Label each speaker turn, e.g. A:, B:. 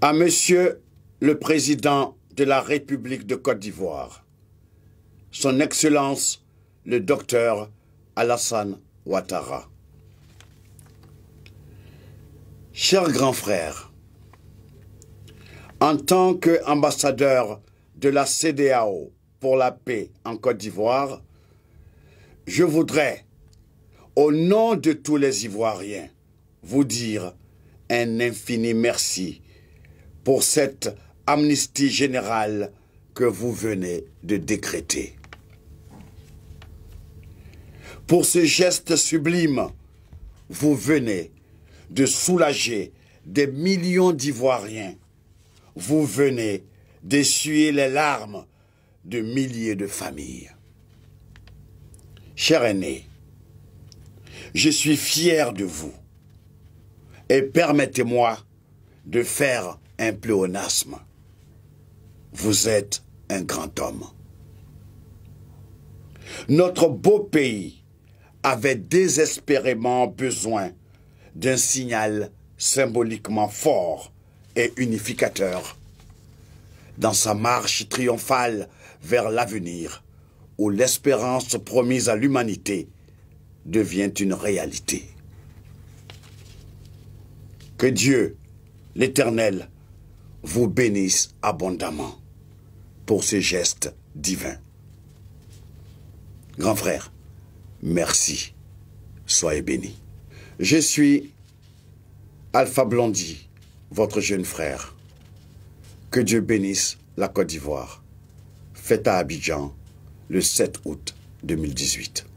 A: à Monsieur le Président de la République de Côte d'Ivoire, Son Excellence le Docteur Alassane Ouattara. Cher grand frère, en tant qu'ambassadeur de la CDAO pour la paix en Côte d'Ivoire, je voudrais, au nom de tous les Ivoiriens, vous dire un infini merci pour cette amnistie générale que vous venez de décréter. Pour ce geste sublime, vous venez de soulager des millions d'Ivoiriens. Vous venez d'essuyer les larmes de milliers de familles. Cher aîné, je suis fier de vous et permettez-moi de faire un pléonasme. Vous êtes un grand homme. Notre beau pays avait désespérément besoin d'un signal symboliquement fort et unificateur dans sa marche triomphale vers l'avenir où l'espérance promise à l'humanité devient une réalité. Que Dieu, l'Éternel, vous bénisse abondamment pour ces gestes divins. Grand frère, merci. Soyez béni. Je suis Alpha Blondie, votre jeune frère. Que Dieu bénisse la Côte d'Ivoire. Fête à Abidjan le 7 août 2018.